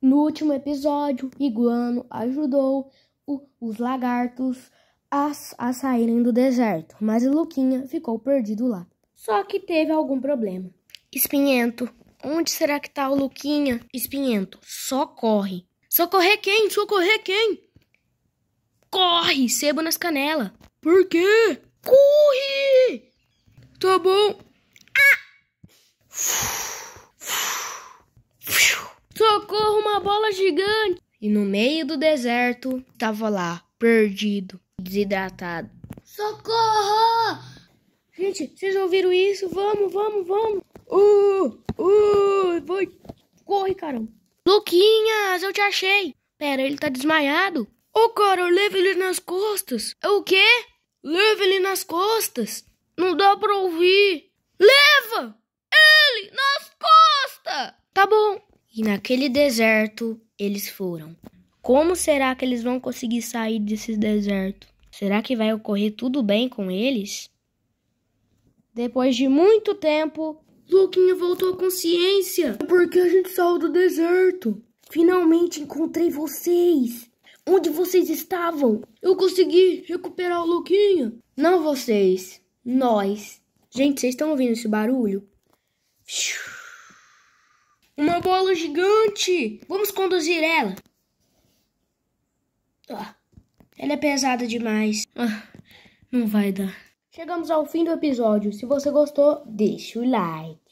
No último episódio, Iguano ajudou o, os lagartos a, a saírem do deserto, mas Luquinha ficou perdido lá. Só que teve algum problema. Espinhento, onde será que está o Luquinha? Espinhento, só corre. Socorrer quem? Socorrer quem? Corre, sebo nas canelas. Por quê? uma bola gigante. E no meio do deserto estava lá, perdido, desidratado. Socorro! Gente, vocês ouviram isso? Vamos, vamos, vamos! Uh, uh, Corre, caramba! Luquinhas, eu te achei! Pera, ele tá desmaiado? Ô, oh, cara, leva ele nas costas! É o quê? Leva ele nas costas! Não dá pra ouvir! Leva! Ele nas costas! Tá bom, e naquele deserto eles foram. Como será que eles vão conseguir sair desse deserto? Será que vai ocorrer tudo bem com eles? Depois de muito tempo, Luquinho voltou à consciência. É Por que a gente saiu do deserto. Finalmente encontrei vocês. Onde vocês estavam? Eu consegui recuperar o Luquinho. Não vocês, nós. Gente, vocês estão ouvindo esse barulho? Shoo. Uma bola gigante! Vamos conduzir ela! ela é pesada demais. Ah, não vai dar. Chegamos ao fim do episódio. Se você gostou, deixa o like.